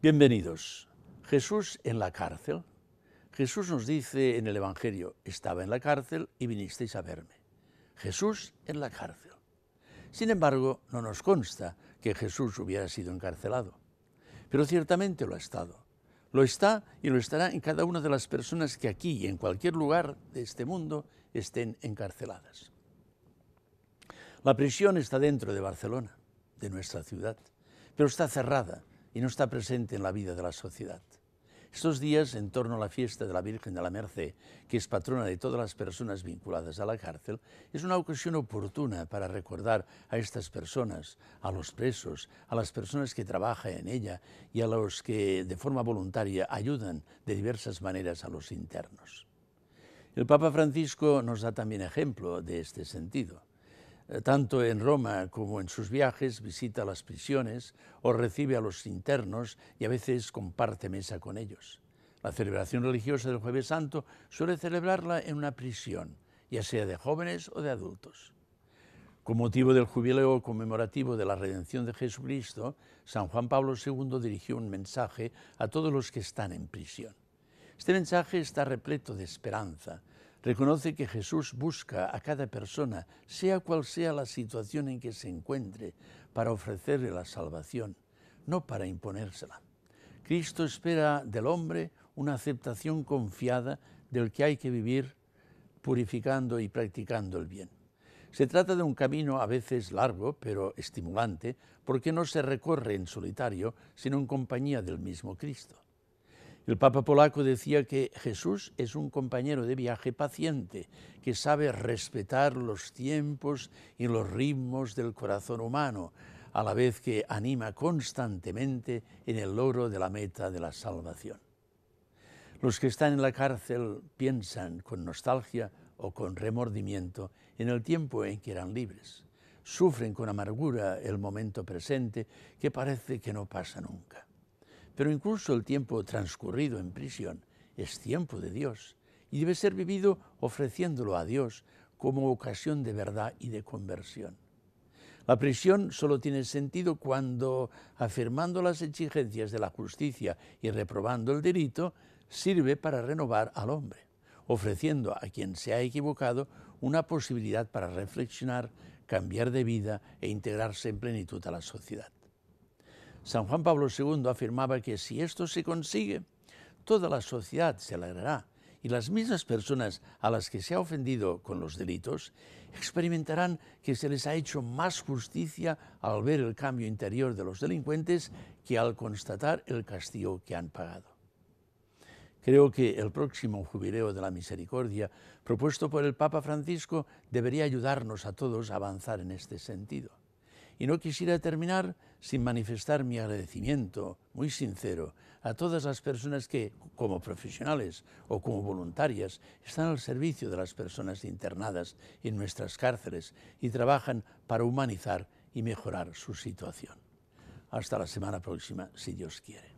Bienvenidos. Jesús en la cárcel. Jesús nos dice en el Evangelio, estaba en la cárcel y vinisteis a verme. Jesús en la cárcel. Sin embargo, no nos consta que Jesús hubiera sido encarcelado, pero ciertamente lo ha estado. Lo está y lo estará en cada una de las personas que aquí y en cualquier lugar de este mundo estén encarceladas. La prisión está dentro de Barcelona, de nuestra ciudad, pero está cerrada y no está presente en la vida de la sociedad. Estos días, en torno a la fiesta de la Virgen de la Merced, que es patrona de todas las personas vinculadas a la cárcel, es una ocasión oportuna para recordar a estas personas, a los presos, a las personas que trabajan en ella y a los que de forma voluntaria ayudan de diversas maneras a los internos. El Papa Francisco nos da también ejemplo de este sentido. Eh, tanto en Roma como en sus viajes, visita las prisiones o recibe a los internos y a veces comparte mesa con ellos. La celebración religiosa del Jueves Santo suele celebrarla en una prisión, ya sea de jóvenes o de adultos. Con motivo del jubileo conmemorativo de la redención de Jesucristo, San Juan Pablo II dirigió un mensaje a todos los que están en prisión. Este mensaje está repleto de esperanza, Reconoce que Jesús busca a cada persona, sea cual sea la situación en que se encuentre, para ofrecerle la salvación, no para imponérsela. Cristo espera del hombre una aceptación confiada del que hay que vivir purificando y practicando el bien. Se trata de un camino a veces largo, pero estimulante, porque no se recorre en solitario, sino en compañía del mismo Cristo. El Papa polaco decía que Jesús es un compañero de viaje paciente que sabe respetar los tiempos y los ritmos del corazón humano, a la vez que anima constantemente en el logro de la meta de la salvación. Los que están en la cárcel piensan con nostalgia o con remordimiento en el tiempo en que eran libres. Sufren con amargura el momento presente que parece que no pasa nunca. Pero incluso el tiempo transcurrido en prisión es tiempo de Dios y debe ser vivido ofreciéndolo a Dios como ocasión de verdad y de conversión. La prisión solo tiene sentido cuando, afirmando las exigencias de la justicia y reprobando el delito, sirve para renovar al hombre, ofreciendo a quien se ha equivocado una posibilidad para reflexionar, cambiar de vida e integrarse en plenitud a la sociedad. San Juan Pablo II afirmaba que si esto se consigue, toda la sociedad se alegrará y las mismas personas a las que se ha ofendido con los delitos experimentarán que se les ha hecho más justicia al ver el cambio interior de los delincuentes que al constatar el castigo que han pagado. Creo que el próximo jubileo de la misericordia propuesto por el Papa Francisco debería ayudarnos a todos a avanzar en este sentido. Y no quisiera terminar sin manifestar mi agradecimiento muy sincero a todas las personas que, como profesionales o como voluntarias, están al servicio de las personas internadas en nuestras cárceles y trabajan para humanizar y mejorar su situación. Hasta la semana próxima, si Dios quiere.